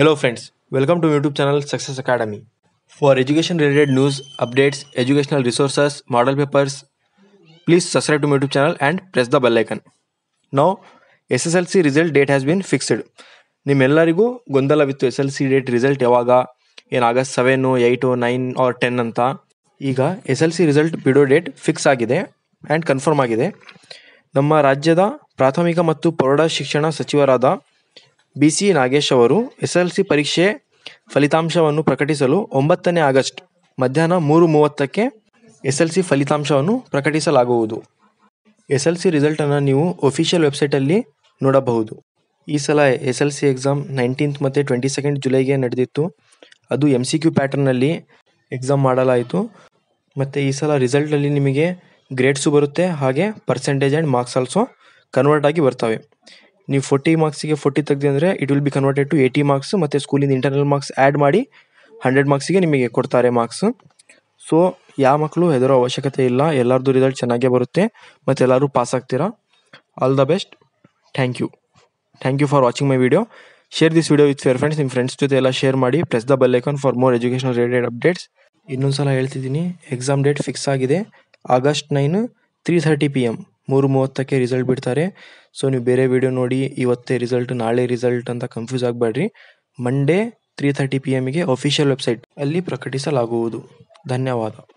Hello friends, welcome to YouTube channel Success Academy. For education related news, updates, educational resources, model papers, please subscribe to my YouTube channel and press the bell icon. Now, SSLC result date has been fixed. ನಿಮ್ಮೆಲ್ಲರಿಗೂ ಗೊಂದಲವಿತ್ತು S L C date result ಯಾವಾಗ ಏನು August seven eight nine or ten ಅಂತ ಈಗ S L C result ಬಿಡೋ date fix ಆಗಿದೆ and confirm ಆಗಿದೆ ನಮ್ಮ ರಾಜ್ಯದ ಪ್ರಾಥಮಿಕ ಮತ್ತು ಪ್ರೌಢ ಶಿಕ್ಷಣ ಸಚಿವರಾದ ಬಿ ಸಿ ನಾಗೇಶ್ ಅವರು ಎಸ್ ಎಲ್ ಸಿ ಪರೀಕ್ಷೆ ಫಲಿತಾಂಶವನ್ನು ಪ್ರಕಟಿಸಲು ಒಂಬತ್ತನೇ ಆಗಸ್ಟ್ ಮಧ್ಯಾಹ್ನ ಮೂರು ಮೂವತ್ತಕ್ಕೆ ಎಸ್ ಎಲ್ ಸಿ ಫಲಿತಾಂಶವನ್ನು ಪ್ರಕಟಿಸಲಾಗುವುದು ಎಸ್ ಎಲ್ ಸಿ ರಿಸಲ್ಟನ್ನು ನೀವು ಒಫಿಷಿಯಲ್ ವೆಬ್ಸೈಟಲ್ಲಿ ನೋಡಬಹುದು ಈ ಸಲ S L C exam nineteenth ಮತ್ತು ಟ್ವೆಂಟಿ ಸೆಕೆಂಡ್ ಜುಲೈಗೆ ನಡೆದಿತ್ತು ಅದು ಎಮ್ ಸಿ ಕ್ಯೂ ಪ್ಯಾಟರ್ನಲ್ಲಿ ಎಕ್ಸಾಮ್ ಮಾಡಲಾಯಿತು ಮತ್ತು ಈ ಸಲ ರಿಸಲ್ಟಲ್ಲಿ ನಿಮಗೆ ಗ್ರೇಡ್ಸು ಬರುತ್ತೆ ಹಾಗೆ percentage and marks also convert ಆಗಿ ಬರ್ತವೆ ನೀವು ಫೋರ್ಟಿ ಮಾರ್ಕ್ಸಿಗೆ ಫೋರ್ಟಿ ತೆಗ್ದಿ ಅಂದರೆ it will be converted to eighty marks ಮತ್ತು ಸ್ಕೂಲಿಂದ ಇಂಟರ್ನಲ್ ಮಾರ್ಕ್ಸ್ ಆ್ಯಡ್ ಮಾಡಿ ಹಂಡ್ರೆಡ್ ಮಾರ್ಕ್ಸಿಗೆ ನಿಮಗೆ ಕೊಡ್ತಾರೆ ಮಾರ್ಕ್ಸ್ ಸೊ ಯಾವ ಮಕ್ಕಳು ಹೆದರೋ ಅವಶ್ಯಕತೆ ಇಲ್ಲ ಎಲ್ಲರದ್ದು ರಿಸಲ್ಟ್ ಚೆನ್ನಾಗೇ ಬರುತ್ತೆ ಮತ್ತು ಎಲ್ಲರೂ ಪಾಸ್ ಆಗ್ತೀರಾ all the best thank you thank you for watching my video share this video with your friends ನಿಮ್ಮ ಫ್ರೆಂಡ್ಸ್ ಜೊತೆ ಎಲ್ಲ ಶೇರ್ ಮಾಡಿ press the bell icon for more education related updates ಇನ್ನೊಂದು ಸಲ ಹೇಳ್ತಿದ್ದೀನಿ ಎಕ್ಸಾಮ್ ಡೇಟ್ ಫಿಕ್ಸ್ ಆಗಿದೆ August nine three thirty P M ಮೂರು ಮೂವತ್ತಕ್ಕೆ ರಿಸಲ್ಟ್ ಬಿಡ್ತಾರೆ ಸೊ ನೀವು ಬೇರೆ ವಿಡಿಯೋ ನೋಡಿ ಇವತ್ತೇ ರಿಸಲ್ಟ್ ನಾಳೆ ರಿಸಲ್ಟ್ ಅಂತ ಕನ್ಫ್ಯೂಸ್ ಆಗಬೇಡ್ರಿ ಮಂಡೇ ತ್ರೀ ಥರ್ಟಿ ಪಿ ಎಮ್ಗೆ ಅಫಿಷಿಯಲ್ ವೆಬ್ಸೈಟ್ ಅಲ್ಲಿ ಪ್ರಕಟಿಸಲಾಗುವುದು ಧನ್ಯವಾದ